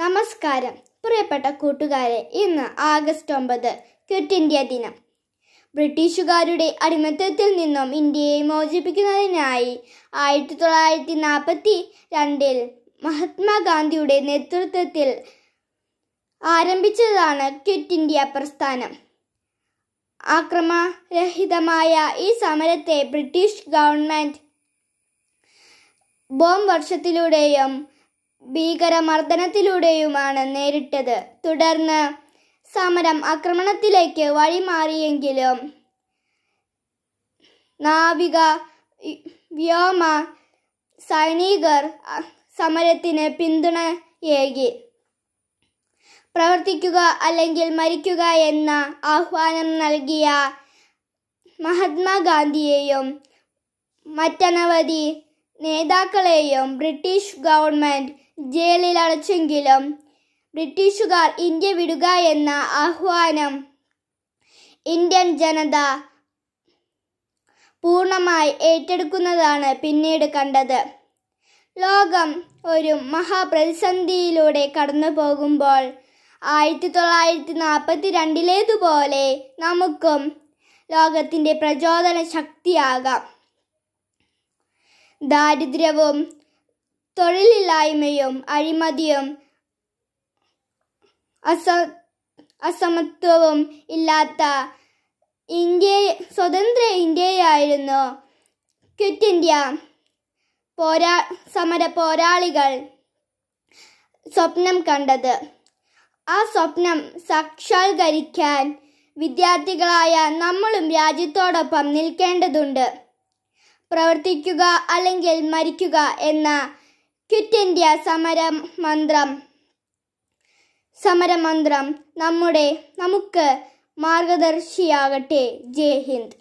നമസ്കാരം പ്രിയപ്പെട്ട കൂട്ടുകാരെ ഇന്ന് ആഗസ്റ്റ് ഒമ്പത് ക്വിറ്റ് ഇന്ത്യ ദിനം ബ്രിട്ടീഷുകാരുടെ അടിമത്തത്തിൽ നിന്നും ഇന്ത്യയെ മോചിപ്പിക്കുന്നതിനായി ആയിരത്തി തൊള്ളായിരത്തി നാൽപ്പത്തി രണ്ടിൽ മഹാത്മാഗാന്ധിയുടെ നേതൃത്വത്തിൽ ആരംഭിച്ചതാണ് ക്വിറ്റ് ഇന്ത്യ പ്രസ്ഥാനം ആക്രമരഹിതമായ ഈ സമരത്തെ ബ്രിട്ടീഷ് ഗവൺമെൻറ് ബോംബ് വർഷത്തിലൂടെയും ഭീകരമർദ്ദനത്തിലൂടെയുമാണ് നേരിട്ടത് തുടർന്ന് സമരം ആക്രമണത്തിലേക്ക് വഴിമാറിയെങ്കിലും നാവിക വ്യോമ സൈനികർ സമരത്തിന് പിന്തുണയേകി പ്രവർത്തിക്കുക അല്ലെങ്കിൽ മരിക്കുക എന്ന ആഹ്വാനം നൽകിയ മഹാത്മാഗാന്ധിയെയും മറ്റനവധി നേതാക്കളെയും ബ്രിട്ടീഷ് ഗവൺമെൻറ് അടച്ചെങ്കിലും ബ്രിട്ടീഷുകാർ ഇന്ത്യ വിടുക എന്ന ആഹ്വാനം ഇന്ത്യൻ ജനത പൂർണ്ണമായി ഏറ്റെടുക്കുന്നതാണ് പിന്നീട് കണ്ടത് ലോകം ഒരു മഹാപ്രതിസന്ധിയിലൂടെ കടന്നു പോകുമ്പോൾ ആയിരത്തി തൊള്ളായിരത്തി നാൽപ്പത്തി രണ്ടിലേതുപോലെ നമുക്കും ലോകത്തിൻ്റെ പ്രചോദന ശക്തിയാകാം ദാരിദ്ര്യവും തൊഴിലില്ലായ്മയും അഴിമതിയും അസ അസമത്വവും ഇല്ലാത്ത ഇന്ത്യ സ്വതന്ത്ര ഇന്ത്യയായിരുന്നു ക്വിറ്റ് ഇന്ത്യ പോരാ സമര പോരാളികൾ സ്വപ്നം കണ്ടത് ആ സ്വപ്നം സാക്ഷാത്കരിക്കാൻ വിദ്യാർത്ഥികളായ നമ്മളും രാജ്യത്തോടൊപ്പം നിൽക്കേണ്ടതുണ്ട് പ്രവർത്തിക്കുക അല്ലെങ്കിൽ മരിക്കുക എന്ന ക്വിറ്റ് ഇന്ത്യ സമര മന്ത്രം സമരമന്ത്രം നമ്മുടെ നമുക്ക് മാർഗദർശിയാകട്ടെ ജയ് ഹിന്ദ്